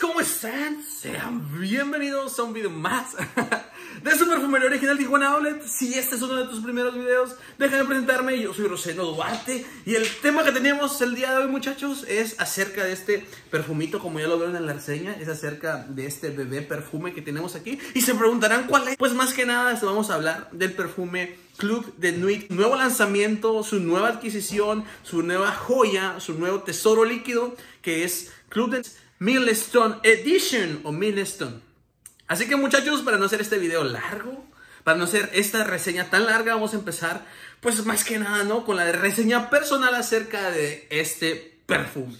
¿cómo están? Sean bienvenidos a un video más de su perfumería original Tijuana Outlet. Si este es uno de tus primeros videos, déjame presentarme. Yo soy Roseno Duarte y el tema que tenemos el día de hoy, muchachos, es acerca de este perfumito, como ya lo vieron en la reseña, es acerca de este bebé perfume que tenemos aquí. Y se preguntarán cuál es. Pues más que nada, este, vamos a hablar del perfume Club de Nuit, nuevo lanzamiento, su nueva adquisición, su nueva joya, su nuevo tesoro líquido, que es Club de Millstone Edition o Millstone. Así que muchachos, para no hacer este video largo, para no hacer esta reseña tan larga, vamos a empezar, pues más que nada, ¿no? Con la reseña personal acerca de este perfume.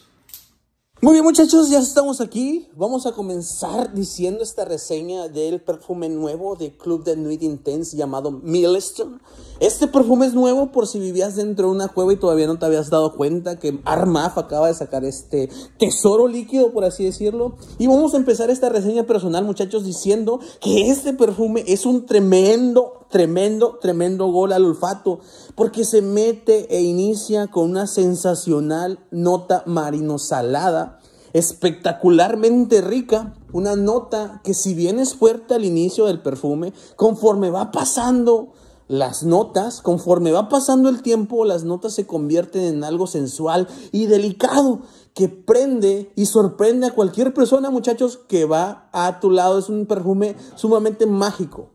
Muy bien muchachos, ya estamos aquí. Vamos a comenzar diciendo esta reseña del perfume nuevo de Club de Nuit Intense llamado Millstone. Este perfume es nuevo por si vivías dentro de una cueva y todavía no te habías dado cuenta que Armaf acaba de sacar este tesoro líquido, por así decirlo. Y vamos a empezar esta reseña personal muchachos diciendo que este perfume es un tremendo tremendo, tremendo gol al olfato, porque se mete e inicia con una sensacional nota marino salada espectacularmente rica, una nota que si bien es fuerte al inicio del perfume, conforme va pasando las notas, conforme va pasando el tiempo, las notas se convierten en algo sensual y delicado que prende y sorprende a cualquier persona, muchachos, que va a tu lado. Es un perfume sumamente mágico.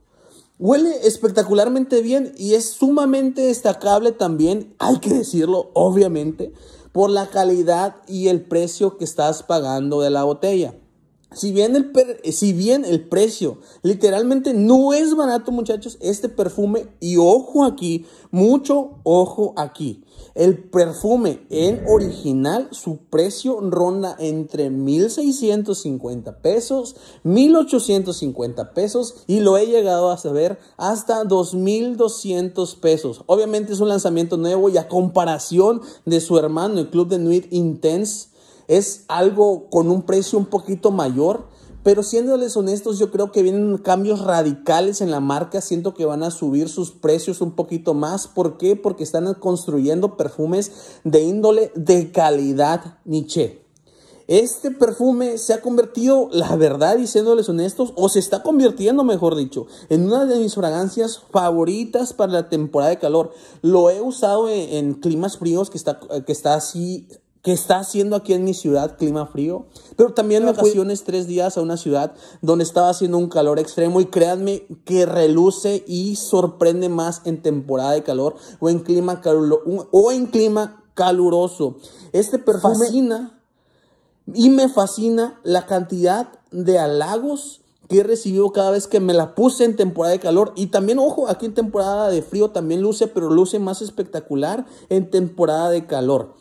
Huele espectacularmente bien y es sumamente destacable también, hay que decirlo, obviamente, por la calidad y el precio que estás pagando de la botella. Si bien, el eh, si bien el precio literalmente no es barato, muchachos, este perfume, y ojo aquí, mucho ojo aquí. El perfume en original, su precio ronda entre 1.650 pesos, 1.850 pesos y lo he llegado a saber hasta 2.200 pesos. Obviamente es un lanzamiento nuevo y a comparación de su hermano, el Club de Nuit Intense, es algo con un precio un poquito mayor, pero siéndoles honestos, yo creo que vienen cambios radicales en la marca. Siento que van a subir sus precios un poquito más. ¿Por qué? Porque están construyendo perfumes de índole de calidad Nietzsche. Este perfume se ha convertido, la verdad, diciéndoles honestos, o se está convirtiendo, mejor dicho, en una de mis fragancias favoritas para la temporada de calor. Lo he usado en, climas fríos que está, que está así que está haciendo aquí en mi ciudad clima frío, pero también en ocasiones tres días a una ciudad donde estaba haciendo un calor extremo y créanme que reluce y sorprende más en temporada de calor o en clima, o en clima caluroso. Este perfume fascina y me fascina la cantidad de halagos que he recibido cada vez que me la puse en temporada de calor. Y también, ojo, aquí en temporada de frío también luce, pero luce más espectacular en temporada de calor.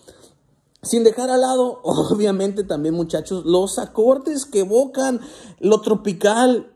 Sin dejar al lado, obviamente también muchachos, los acordes que evocan lo tropical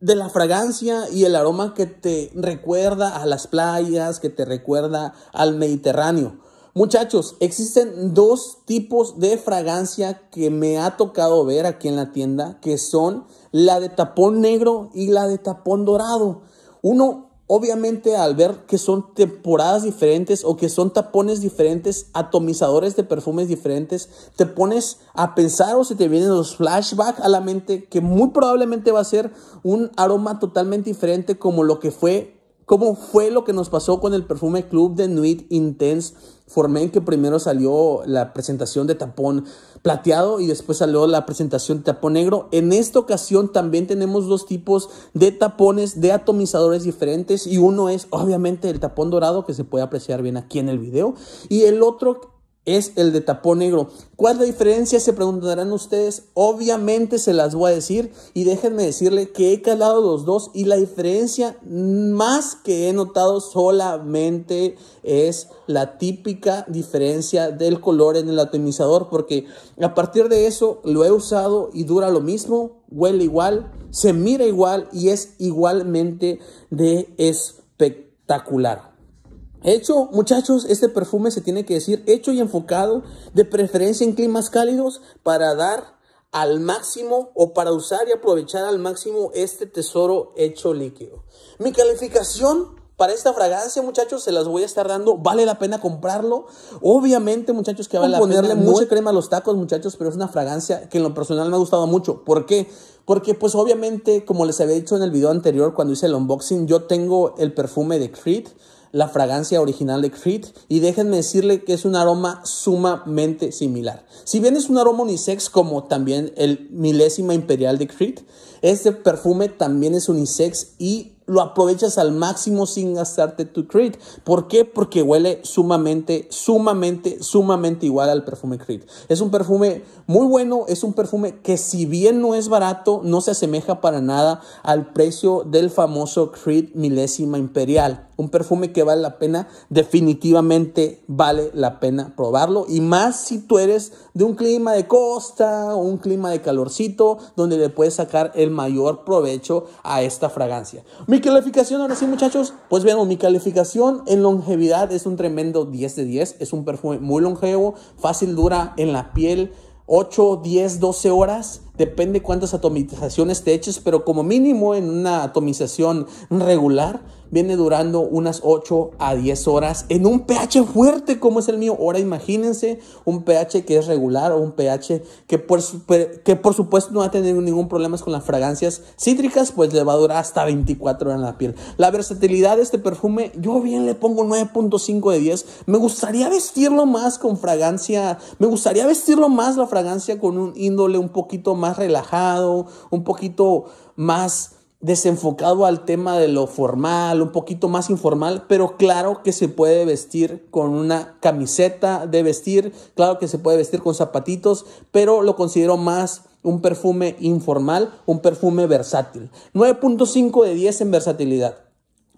de la fragancia y el aroma que te recuerda a las playas, que te recuerda al Mediterráneo. Muchachos, existen dos tipos de fragancia que me ha tocado ver aquí en la tienda, que son la de tapón negro y la de tapón dorado. Uno Obviamente al ver que son temporadas diferentes o que son tapones diferentes, atomizadores de perfumes diferentes, te pones a pensar o se te vienen los flashbacks a la mente que muy probablemente va a ser un aroma totalmente diferente como lo que fue ¿Cómo fue lo que nos pasó con el perfume Club de Nuit Intense Formen, que primero salió la presentación de tapón plateado y después salió la presentación de tapón negro? En esta ocasión también tenemos dos tipos de tapones de atomizadores diferentes y uno es obviamente el tapón dorado que se puede apreciar bien aquí en el video y el otro es el de tapón negro. ¿Cuál es la diferencia? Se preguntarán ustedes. Obviamente se las voy a decir y déjenme decirle que he calado los dos y la diferencia más que he notado solamente es la típica diferencia del color en el atomizador porque a partir de eso lo he usado y dura lo mismo, huele igual, se mira igual y es igualmente de espectacular. Hecho, muchachos, este perfume se tiene que decir hecho y enfocado, de preferencia en climas cálidos, para dar al máximo o para usar y aprovechar al máximo este tesoro hecho líquido. Mi calificación para esta fragancia, muchachos, se las voy a estar dando. Vale la pena comprarlo. Obviamente, muchachos, que vale a ponerle Ponerle mucha crema a los tacos, muchachos, pero es una fragancia que en lo personal me ha gustado mucho. ¿Por qué? Porque, pues, obviamente, como les había dicho en el video anterior, cuando hice el unboxing, yo tengo el perfume de Creed la fragancia original de Creed y déjenme decirle que es un aroma sumamente similar. Si bien es un aroma unisex como también el milésima imperial de Creed, este perfume también es unisex y lo aprovechas al máximo sin gastarte tu Creed. ¿Por qué? Porque huele sumamente, sumamente, sumamente igual al perfume Creed. Es un perfume muy bueno, es un perfume que si bien no es barato, no se asemeja para nada al precio del famoso Creed milésima imperial un perfume que vale la pena, definitivamente vale la pena probarlo. Y más si tú eres de un clima de costa un clima de calorcito, donde le puedes sacar el mayor provecho a esta fragancia. Mi calificación, ahora sí muchachos, pues veamos, mi calificación en longevidad es un tremendo 10 de 10. Es un perfume muy longevo, fácil dura en la piel. 8, 10, 12 horas, depende cuántas atomizaciones te eches, pero como mínimo en una atomización regular viene durando unas 8 a 10 horas en un pH fuerte como es el mío. Ahora imagínense un pH que es regular o un pH que por, que por supuesto no va a tener ningún problema con las fragancias cítricas, pues le va a durar hasta 24 horas en la piel. La versatilidad de este perfume, yo bien le pongo 9.5 de 10. Me gustaría vestirlo más con fragancia, me gustaría vestirlo más la fragancia con un índole un poquito más relajado, un poquito más desenfocado al tema de lo formal, un poquito más informal, pero claro que se puede vestir con una camiseta de vestir, claro que se puede vestir con zapatitos, pero lo considero más un perfume informal, un perfume versátil. 9.5 de 10 en versatilidad.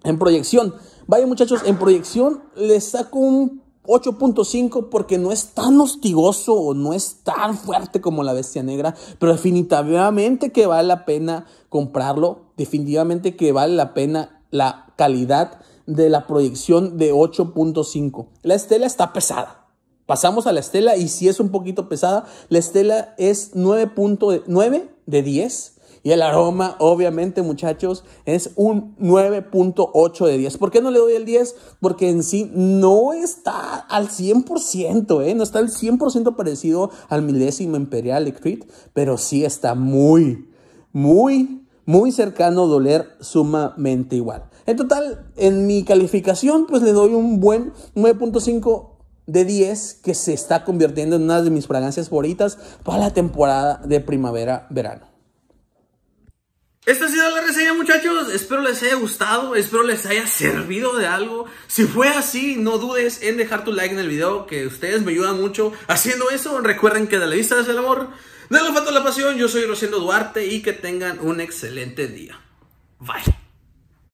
En proyección, vaya muchachos, en proyección le saco un 8.5 porque no es tan hostigoso o no es tan fuerte como la bestia negra, pero definitivamente que vale la pena comprarlo definitivamente que vale la pena la calidad de la proyección de 8.5. La estela está pesada. Pasamos a la estela y si es un poquito pesada, la estela es 9.9 de 10. Y el aroma, obviamente, muchachos, es un 9.8 de 10. ¿Por qué no le doy el 10? Porque en sí no está al 100%, ¿eh? No está al 100% parecido al milésimo imperial de Creed, pero sí está muy, muy muy cercano, doler sumamente igual. En total, en mi calificación, pues le doy un buen 9.5 de 10 que se está convirtiendo en una de mis fragancias favoritas para la temporada de primavera-verano. Esta ha sido la reseña muchachos, espero les haya gustado, espero les haya servido de algo. Si fue así, no dudes en dejar tu like en el video, que ustedes me ayudan mucho haciendo eso. Recuerden que de la vista es el amor. De la falta la Pasión, yo soy Rosendo Duarte y que tengan un excelente día. Bye.